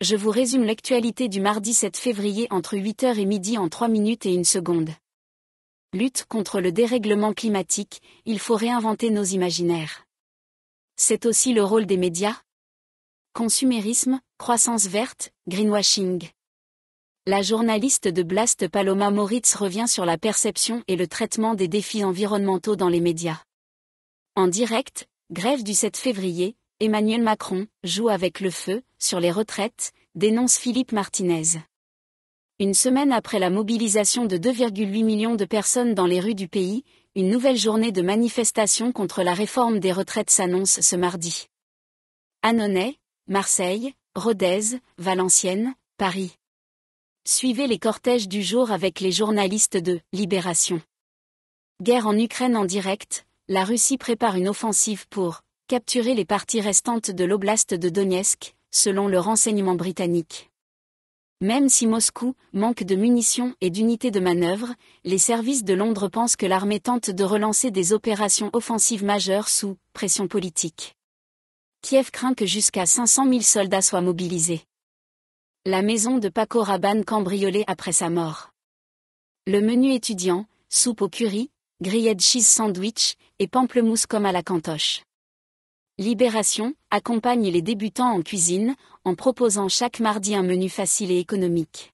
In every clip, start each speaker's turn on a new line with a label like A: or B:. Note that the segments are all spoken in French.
A: je vous résume l'actualité du mardi 7 février entre 8h et midi en 3 minutes et 1 seconde. Lutte contre le dérèglement climatique, il faut réinventer nos imaginaires. C'est aussi le rôle des médias Consumérisme, croissance verte, greenwashing. La journaliste de Blast Paloma Moritz revient sur la perception et le traitement des défis environnementaux dans les médias. En direct, grève du 7 février, Emmanuel Macron joue avec le feu sur les retraites, dénonce Philippe Martinez. Une semaine après la mobilisation de 2,8 millions de personnes dans les rues du pays, une nouvelle journée de manifestation contre la réforme des retraites s'annonce ce mardi. Annonay, Marseille, Rodez, Valenciennes, Paris. Suivez les cortèges du jour avec les journalistes de Libération. Guerre en Ukraine en direct, la Russie prépare une offensive pour capturer les parties restantes de l'oblast de Donetsk, selon le renseignement britannique. Même si Moscou manque de munitions et d'unités de manœuvre, les services de Londres pensent que l'armée tente de relancer des opérations offensives majeures sous pression politique. Kiev craint que jusqu'à 500 000 soldats soient mobilisés. La maison de Paco Rabanne cambriolée après sa mort. Le menu étudiant, soupe au curry, grilled cheese sandwich et pamplemousse comme à la cantoche. Libération accompagne les débutants en cuisine en proposant chaque mardi un menu facile et économique.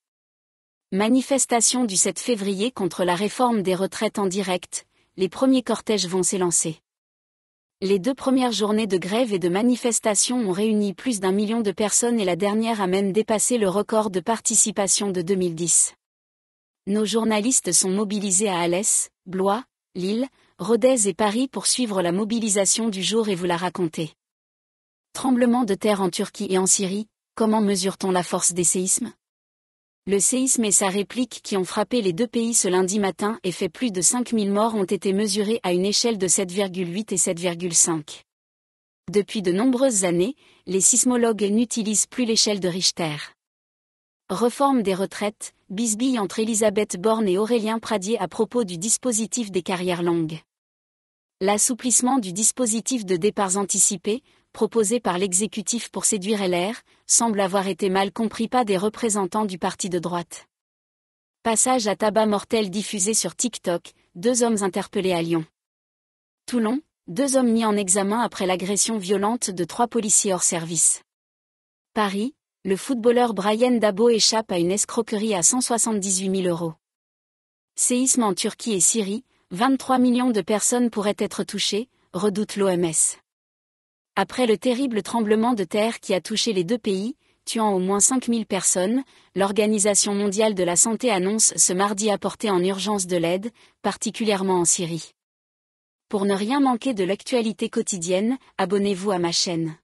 A: Manifestation du 7 février contre la réforme des retraites en direct, les premiers cortèges vont s'élancer. Les deux premières journées de grève et de manifestation ont réuni plus d'un million de personnes et la dernière a même dépassé le record de participation de 2010. Nos journalistes sont mobilisés à Alès, Blois, Lille, Rodez et Paris suivre la mobilisation du jour et vous la raconter. Tremblement de terre en Turquie et en Syrie, comment mesure-t-on la force des séismes Le séisme et sa réplique qui ont frappé les deux pays ce lundi matin et fait plus de 5000 morts ont été mesurés à une échelle de 7,8 et 7,5. Depuis de nombreuses années, les sismologues n'utilisent plus l'échelle de Richter. Reforme des retraites, bisbille entre Elisabeth Borne et Aurélien Pradier à propos du dispositif des carrières longues. L'assouplissement du dispositif de départs anticipés, proposé par l'exécutif pour séduire LR, semble avoir été mal compris par des représentants du parti de droite. Passage à tabac mortel diffusé sur TikTok, deux hommes interpellés à Lyon. Toulon, deux hommes mis en examen après l'agression violente de trois policiers hors service. Paris, le footballeur Brian Dabo échappe à une escroquerie à 178 000 euros. Séisme en Turquie et Syrie, 23 millions de personnes pourraient être touchées, redoute l'OMS. Après le terrible tremblement de terre qui a touché les deux pays, tuant au moins 5000 personnes, l'Organisation mondiale de la santé annonce ce mardi apporter en urgence de l'aide, particulièrement en Syrie. Pour ne rien manquer de l'actualité quotidienne, abonnez-vous à ma chaîne.